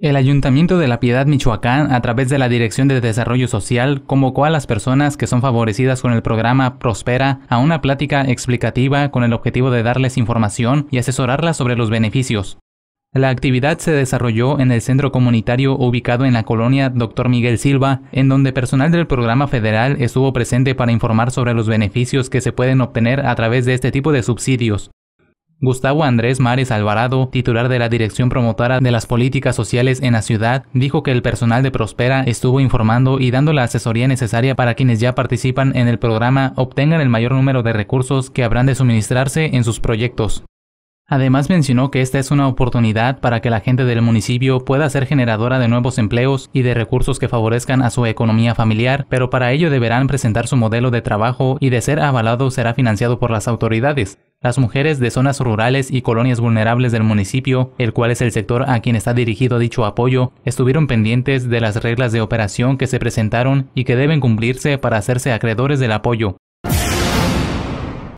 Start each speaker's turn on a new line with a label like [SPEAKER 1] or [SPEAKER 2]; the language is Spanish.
[SPEAKER 1] El Ayuntamiento de La Piedad, Michoacán, a través de la Dirección de Desarrollo Social, convocó a las personas que son favorecidas con el programa Prospera a una plática explicativa con el objetivo de darles información y asesorarlas sobre los beneficios. La actividad se desarrolló en el centro comunitario ubicado en la colonia Dr. Miguel Silva, en donde personal del programa federal estuvo presente para informar sobre los beneficios que se pueden obtener a través de este tipo de subsidios. Gustavo Andrés Mares Alvarado, titular de la Dirección Promotora de las Políticas Sociales en la ciudad, dijo que el personal de Prospera estuvo informando y dando la asesoría necesaria para quienes ya participan en el programa obtengan el mayor número de recursos que habrán de suministrarse en sus proyectos. Además mencionó que esta es una oportunidad para que la gente del municipio pueda ser generadora de nuevos empleos y de recursos que favorezcan a su economía familiar, pero para ello deberán presentar su modelo de trabajo y de ser avalado será financiado por las autoridades. Las mujeres de zonas rurales y colonias vulnerables del municipio, el cual es el sector a quien está dirigido dicho apoyo, estuvieron pendientes de las reglas de operación que se presentaron y que deben cumplirse para hacerse acreedores del apoyo.